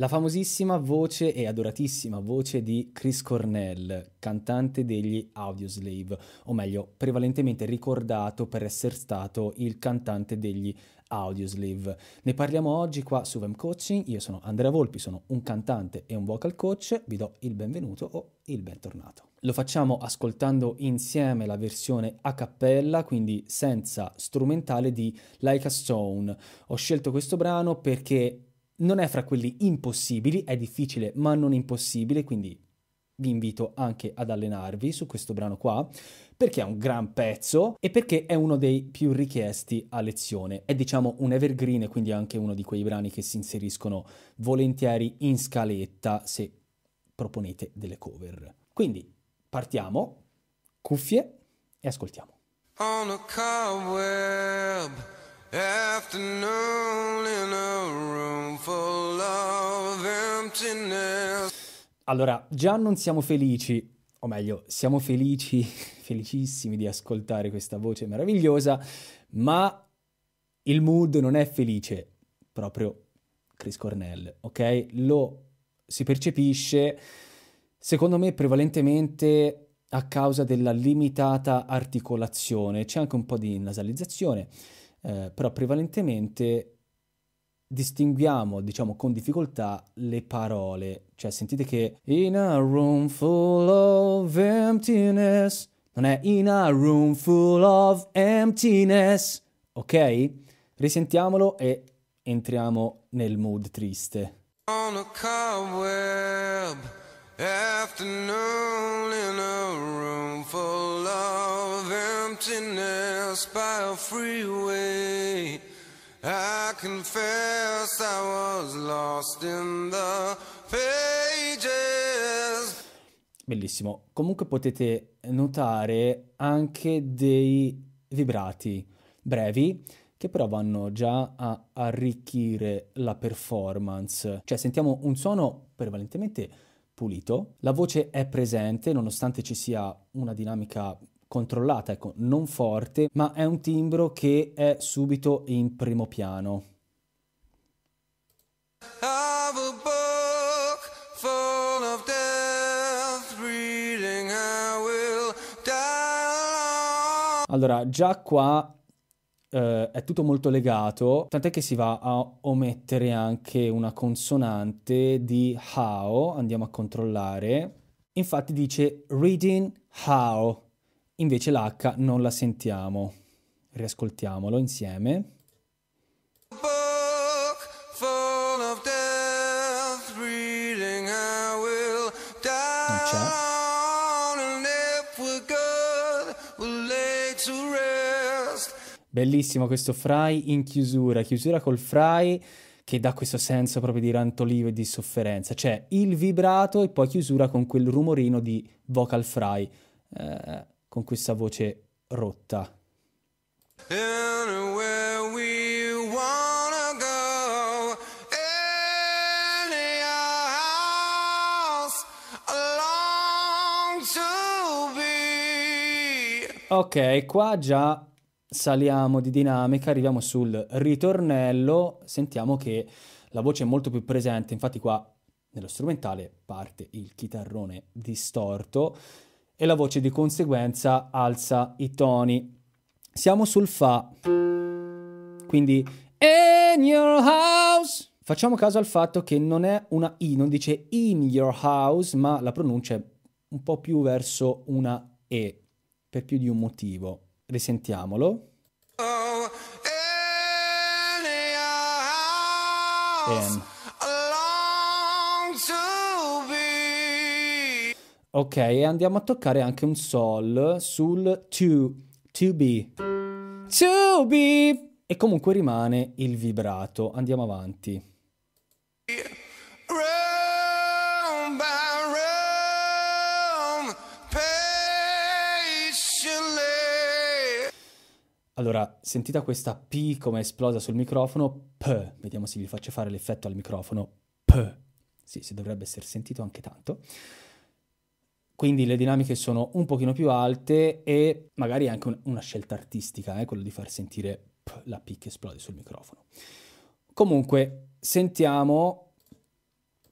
La famosissima voce e adoratissima voce di Chris Cornell, cantante degli Audioslave, o meglio, prevalentemente ricordato per essere stato il cantante degli Audioslave. Ne parliamo oggi qua su Vem Coaching, io sono Andrea Volpi, sono un cantante e un vocal coach, vi do il benvenuto o il bentornato. Lo facciamo ascoltando insieme la versione a cappella, quindi senza strumentale di Like a Stone. Ho scelto questo brano perché non è fra quelli impossibili, è difficile ma non impossibile, quindi vi invito anche ad allenarvi su questo brano qua, perché è un gran pezzo e perché è uno dei più richiesti a lezione. È diciamo un evergreen, quindi anche uno di quei brani che si inseriscono volentieri in scaletta se proponete delle cover. Quindi partiamo, cuffie e ascoltiamo. On a cobweb afternoon Allora, già non siamo felici, o meglio, siamo felici, felicissimi di ascoltare questa voce meravigliosa, ma il mood non è felice, proprio Chris Cornell, ok? Lo si percepisce, secondo me, prevalentemente a causa della limitata articolazione, c'è anche un po' di nasalizzazione, eh, però prevalentemente distinguiamo, diciamo, con difficoltà le parole. Cioè, sentite che in a room full of emptiness non è in a room full of emptiness, ok? Risentiamolo e entriamo nel mood triste. On a cobweb afternoon in a room full of emptiness by a freeway i confess I was lost in the pages. Bellissimo. Comunque potete notare anche dei vibrati brevi che però vanno già a arricchire la performance. Cioè sentiamo un suono prevalentemente pulito, la voce è presente nonostante ci sia una dinamica controllata, ecco, non forte, ma è un timbro che è subito in primo piano. Allora, già qua Uh, è tutto molto legato, tant'è che si va a omettere anche una consonante di how, andiamo a controllare. Infatti dice reading how, invece l'H non la sentiamo. Riascoltiamolo insieme. Bellissimo questo fry in chiusura, chiusura col fry che dà questo senso proprio di rantolio e di sofferenza, cioè il vibrato e poi chiusura con quel rumorino di vocal fry. Eh, con questa voce rotta. Ok, qua già saliamo di dinamica, arriviamo sul ritornello, sentiamo che la voce è molto più presente, infatti qua nello strumentale parte il chitarrone distorto, e la voce di conseguenza alza i toni. Siamo sul Fa, quindi in your house. Facciamo caso al fatto che non è una I, non dice in your house, ma la pronuncia è un po' più verso una E, per più di un motivo. Risentiamolo. Oh, in your house. In. Ok, e andiamo a toccare anche un sol sul to, to be. To be! E comunque rimane il vibrato. Andiamo avanti. Allora, sentita questa P come esplosa sul microfono, P, vediamo se vi faccio fare l'effetto al microfono, P. Sì, si dovrebbe essere sentito anche tanto quindi le dinamiche sono un pochino più alte e magari anche un, una scelta artistica, eh, quello di far sentire pff, la picca esplode sul microfono. Comunque, sentiamo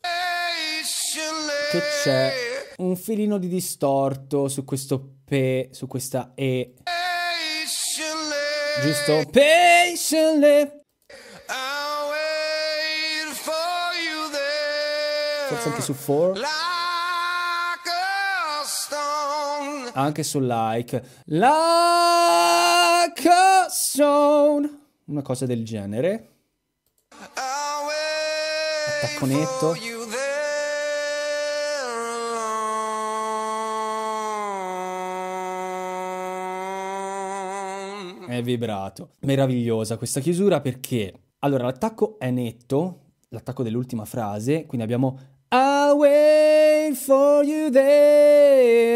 che c'è un filino di distorto su questo P, su questa E. Giusto? Patiently. Forse anche su 4. anche sul like. Like a stone. Una cosa del genere. Attacconetto. È vibrato. Meravigliosa questa chiusura perché... Allora, l'attacco è netto, l'attacco dell'ultima frase, quindi abbiamo I'll wait for you there.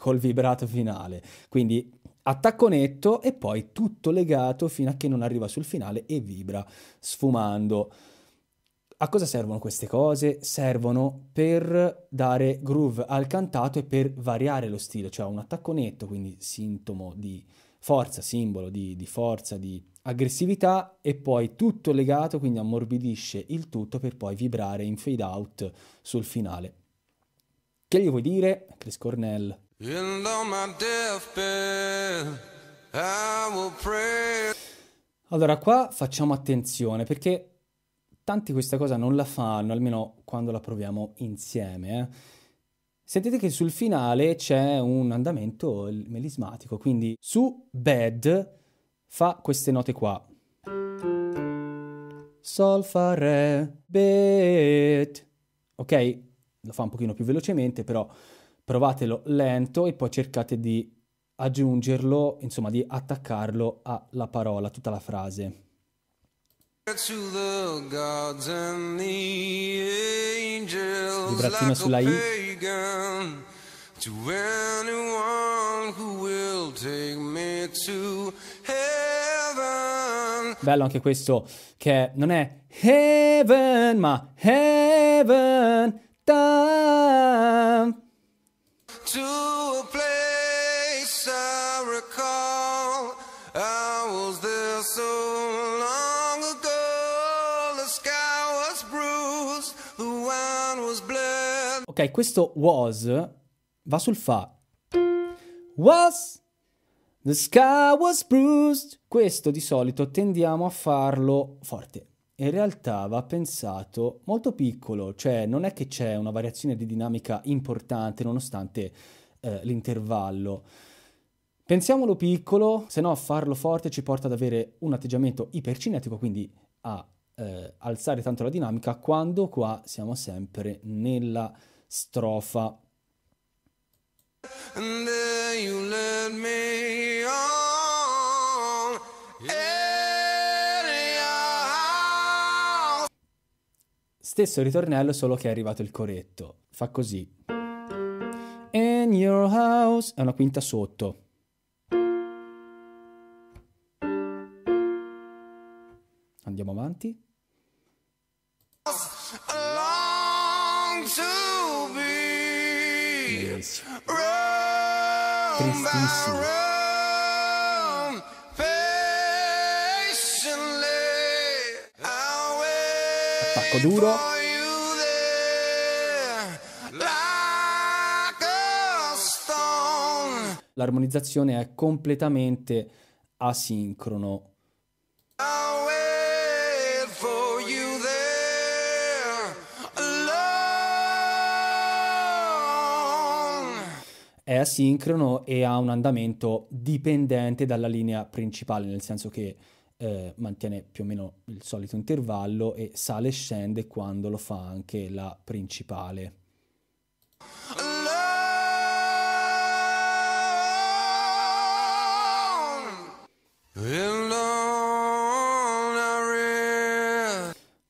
col vibrato finale. Quindi attacco netto e poi tutto legato fino a che non arriva sul finale e vibra sfumando. A cosa servono queste cose? Servono per dare groove al cantato e per variare lo stile, cioè un attacco netto, quindi sintomo di forza, simbolo di, di forza, di aggressività e poi tutto legato, quindi ammorbidisce il tutto per poi vibrare in fade out sul finale. Che gli vuoi dire? Chris Cornell. And on my deathbed I will pray. Allora, qua facciamo attenzione perché tanti questa cosa non la fanno, almeno quando la proviamo insieme. Eh. Sentite che sul finale c'è un andamento melismatico, quindi su bed fa queste note qua. Sol, fa, re, bed. Ok? Lo fa un pochino più velocemente, però provatelo lento e poi cercate di aggiungerlo, insomma di attaccarlo alla parola, tutta la frase. Vibratino sulla I. To anyone who will take me to heaven. Bello anche questo che non è heaven ma heaven time to a place I recall. I was there so long ago. The sky was bruised, the wine was bled. Ok, questo was va sul fa. Was the sky was bruised. Questo di solito tendiamo a farlo forte in realtà va pensato molto piccolo, cioè non è che c'è una variazione di dinamica importante nonostante eh, l'intervallo. Pensiamolo piccolo, se no farlo forte ci porta ad avere un atteggiamento ipercinetico, quindi a eh, alzare tanto la dinamica, quando qua siamo sempre nella strofa. And Stesso ritornello, solo che è arrivato il coretto. Fa così. In your house. È una quinta sotto. Andiamo avanti. Bellissimo. Tristissimo. attacco duro l'armonizzazione è completamente asincrono. È asincrono e ha un andamento dipendente dalla linea principale, nel senso che eh, mantiene più o meno il solito intervallo e sale e scende quando lo fa anche la principale.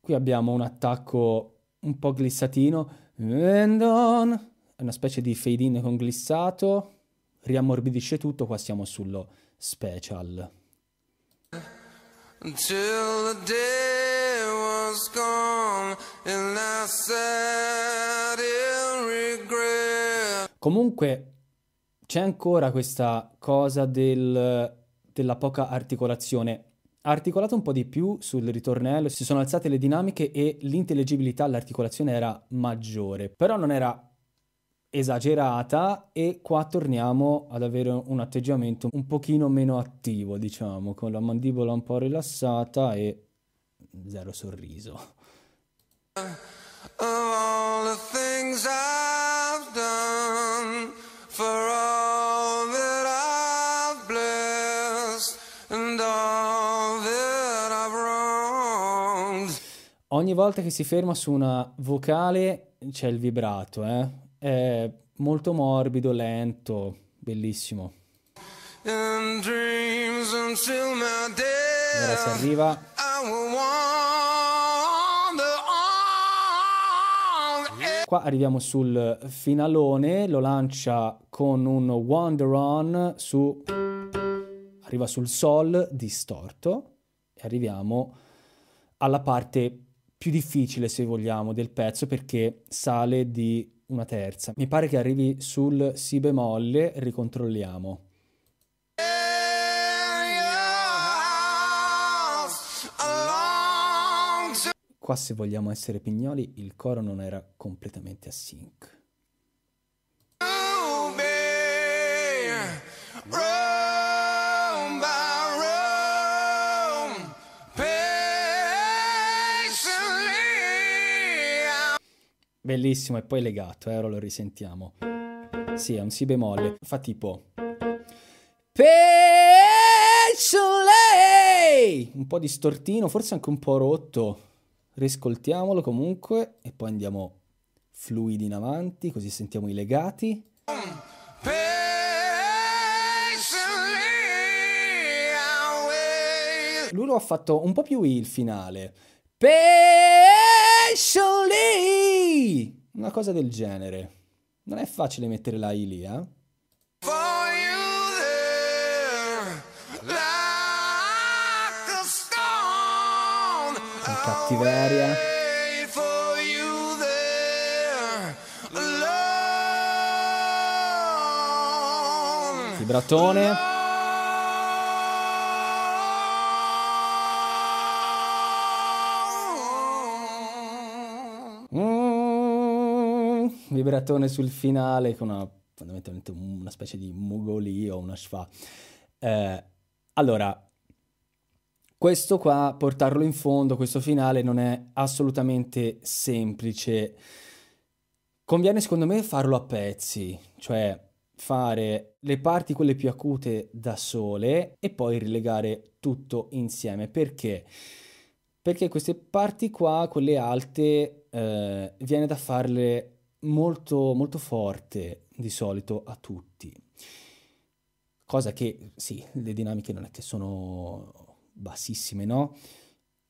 Qui abbiamo un attacco un po' glissatino. È una specie di fade in con glissato. Riammorbidisce tutto. Qua siamo sullo special. Until the day was gone and I sat in regret. Comunque c'è ancora questa cosa del della poca articolazione. Ha articolato un po' di più sul ritornello, si sono alzate le dinamiche e l'intellegibilità all'articolazione era maggiore, però non era esagerata e qua torniamo ad avere un atteggiamento un pochino meno attivo, diciamo, con la mandibola un po' rilassata e zero sorriso. All the things I've done for all ogni volta che si ferma su una vocale c'è il vibrato, eh? È molto morbido, lento, bellissimo. And si arriva. Qua arriviamo sul finalone, lo lancia con un wonder on su arriva sul sol distorto e arriviamo alla parte più difficile, se vogliamo, del pezzo perché sale di una terza. Mi pare che arrivi sul Si bemolle, ricontrolliamo. Qua se vogliamo essere pignoli il coro non era completamente a sync. Bellissimo, e poi legato, eh, ora lo risentiamo. Sì, è un si bemolle. Fa tipo... Un po' distortino, forse anche un po' rotto. Riscoltiamolo comunque e poi andiamo fluidi in avanti, così sentiamo i legati. Lui lo ha fatto un po' più il finale, Patiently! Una cosa del genere. Non è facile mettere la I lì, eh? In cattiveria. Fibratone. vibratone sul finale con una, fondamentalmente una specie di mugoli o una schwa. Eh, allora, questo qua, portarlo in fondo, questo finale, non è assolutamente semplice. Conviene secondo me farlo a pezzi, cioè fare le parti quelle più acute da sole e poi rilegare tutto insieme. Perché? Perché queste parti qua, quelle alte, eh, viene da farle molto, molto forte di solito a tutti. Cosa che sì, le dinamiche non è che sono bassissime, no?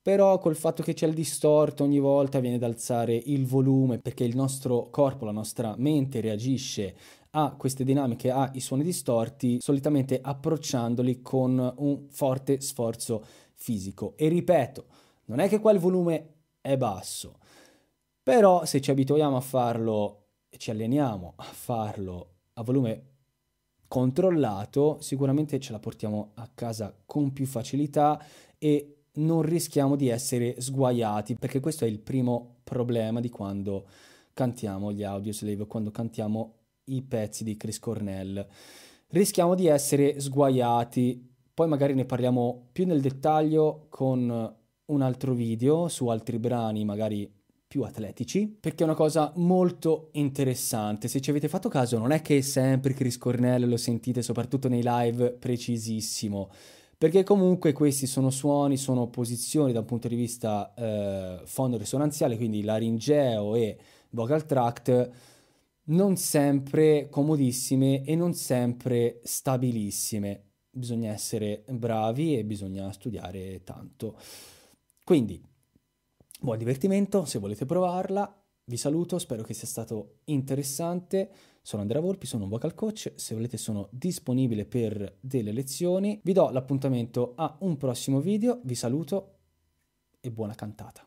Però col fatto che c'è il distorto ogni volta viene ad alzare il volume perché il nostro corpo, la nostra mente reagisce a queste dinamiche, ai suoni distorti, solitamente approcciandoli con un forte sforzo fisico. E ripeto, non è che qua il volume è basso, però se ci abituiamo a farlo e ci alleniamo a farlo a volume controllato, sicuramente ce la portiamo a casa con più facilità e non rischiamo di essere sguaiati, perché questo è il primo problema di quando cantiamo gli audio audioslave, quando cantiamo i pezzi di Chris Cornell. Rischiamo di essere sguaiati, poi magari ne parliamo più nel dettaglio con un altro video su altri brani, magari più atletici, perché è una cosa molto interessante. Se ci avete fatto caso, non è che sempre Chris Cornell lo sentite, soprattutto nei live, precisissimo, perché comunque questi sono suoni, sono posizioni da un punto di vista eh, fondo risonanziale, quindi laringeo e vocal tract, non sempre comodissime e non sempre stabilissime. Bisogna essere bravi e bisogna studiare tanto. Quindi, Buon divertimento, se volete provarla, vi saluto, spero che sia stato interessante. Sono Andrea Volpi, sono un vocal coach, se volete sono disponibile per delle lezioni. Vi do l'appuntamento a un prossimo video, vi saluto e buona cantata.